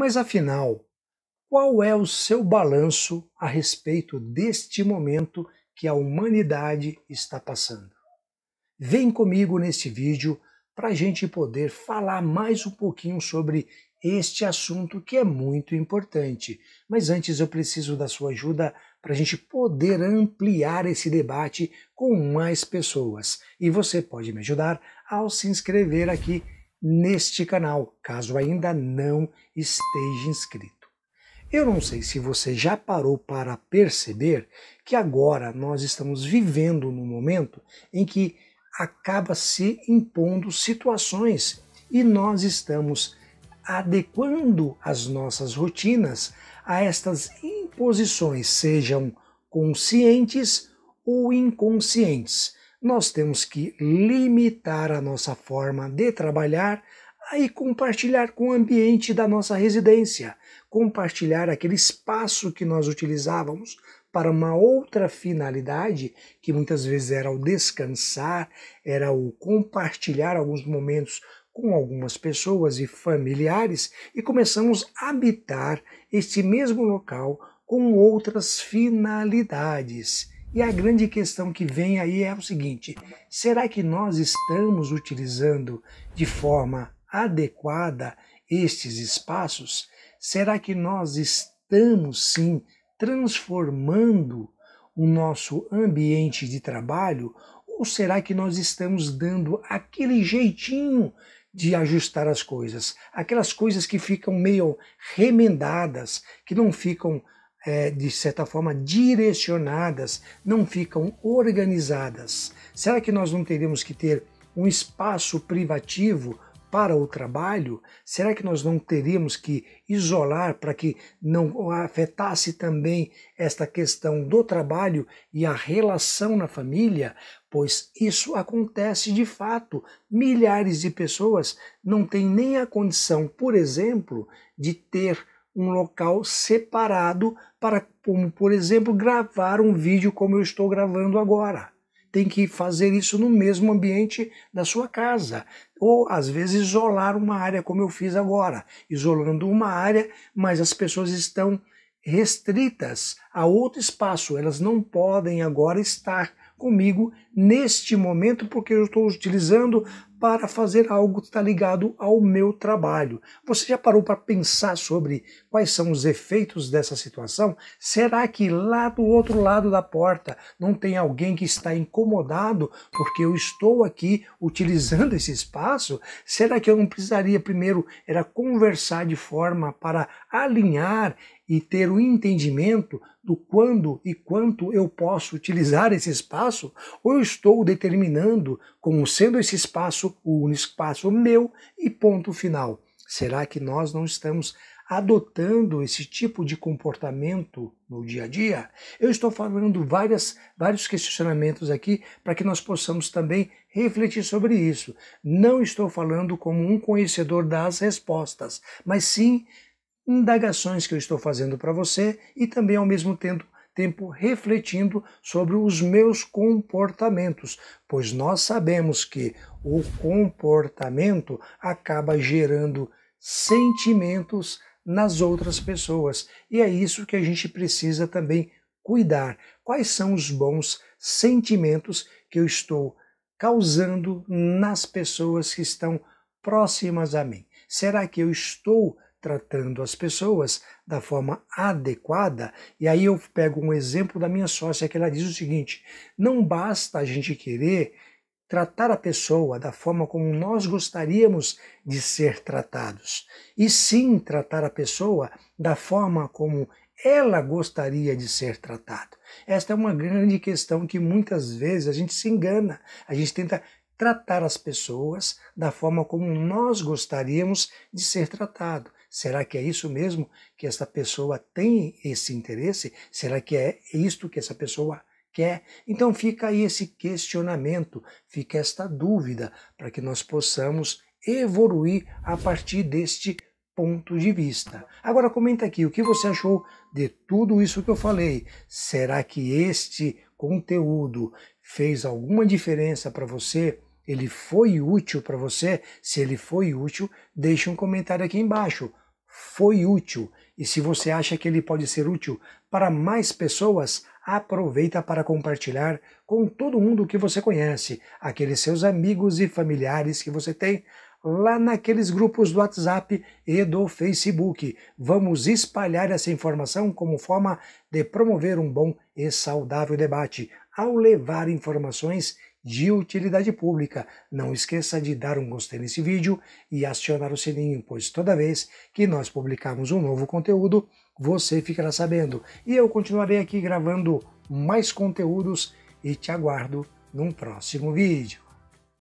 Mas afinal, qual é o seu balanço a respeito deste momento que a humanidade está passando? Vem comigo neste vídeo para a gente poder falar mais um pouquinho sobre este assunto que é muito importante. Mas antes eu preciso da sua ajuda para a gente poder ampliar esse debate com mais pessoas. E você pode me ajudar ao se inscrever aqui neste canal, caso ainda não esteja inscrito. Eu não sei se você já parou para perceber que agora nós estamos vivendo num momento em que acaba se impondo situações e nós estamos adequando as nossas rotinas a estas imposições, sejam conscientes ou inconscientes nós temos que limitar a nossa forma de trabalhar e compartilhar com o ambiente da nossa residência, compartilhar aquele espaço que nós utilizávamos para uma outra finalidade, que muitas vezes era o descansar, era o compartilhar alguns momentos com algumas pessoas e familiares e começamos a habitar este mesmo local com outras finalidades. E a grande questão que vem aí é o seguinte: será que nós estamos utilizando de forma adequada estes espaços? Será que nós estamos sim transformando o nosso ambiente de trabalho? Ou será que nós estamos dando aquele jeitinho de ajustar as coisas? Aquelas coisas que ficam meio remendadas, que não ficam é, de certa forma, direcionadas, não ficam organizadas. Será que nós não teríamos que ter um espaço privativo para o trabalho? Será que nós não teríamos que isolar para que não afetasse também esta questão do trabalho e a relação na família? Pois isso acontece de fato. Milhares de pessoas não têm nem a condição, por exemplo, de ter um local separado para, como, por exemplo, gravar um vídeo como eu estou gravando agora. Tem que fazer isso no mesmo ambiente da sua casa. Ou, às vezes, isolar uma área, como eu fiz agora. Isolando uma área, mas as pessoas estão restritas a outro espaço. Elas não podem agora estar comigo neste momento, porque eu estou utilizando para fazer algo que está ligado ao meu trabalho. Você já parou para pensar sobre quais são os efeitos dessa situação? Será que lá do outro lado da porta não tem alguém que está incomodado porque eu estou aqui utilizando esse espaço? Será que eu não precisaria primeiro era conversar de forma para alinhar e ter o um entendimento do quando e quanto eu posso utilizar esse espaço, ou eu estou determinando como sendo esse espaço o único espaço meu e ponto final. Será que nós não estamos adotando esse tipo de comportamento no dia a dia? Eu estou falando várias, vários questionamentos aqui para que nós possamos também refletir sobre isso. Não estou falando como um conhecedor das respostas, mas sim indagações que eu estou fazendo para você e também ao mesmo tempo tempo refletindo sobre os meus comportamentos, pois nós sabemos que o comportamento acaba gerando sentimentos nas outras pessoas. E é isso que a gente precisa também cuidar. Quais são os bons sentimentos que eu estou causando nas pessoas que estão próximas a mim? Será que eu estou tratando as pessoas da forma adequada. E aí eu pego um exemplo da minha sócia que ela diz o seguinte: não basta a gente querer tratar a pessoa da forma como nós gostaríamos de ser tratados, e sim tratar a pessoa da forma como ela gostaria de ser tratada. Esta é uma grande questão que muitas vezes a gente se engana, a gente tenta tratar as pessoas da forma como nós gostaríamos de ser tratado. Será que é isso mesmo que essa pessoa tem esse interesse? Será que é isto que essa pessoa quer? Então fica aí esse questionamento, fica esta dúvida para que nós possamos evoluir a partir deste ponto de vista. Agora comenta aqui o que você achou de tudo isso que eu falei. Será que este conteúdo fez alguma diferença para você? ele foi útil para você? Se ele foi útil, deixe um comentário aqui embaixo. Foi útil. E se você acha que ele pode ser útil para mais pessoas, aproveita para compartilhar com todo mundo que você conhece, aqueles seus amigos e familiares que você tem lá naqueles grupos do WhatsApp e do Facebook. Vamos espalhar essa informação como forma de promover um bom e saudável debate ao levar informações de utilidade pública. Não esqueça de dar um gostei nesse vídeo e acionar o sininho, pois toda vez que nós publicarmos um novo conteúdo, você ficará sabendo. E eu continuarei aqui gravando mais conteúdos e te aguardo num próximo vídeo.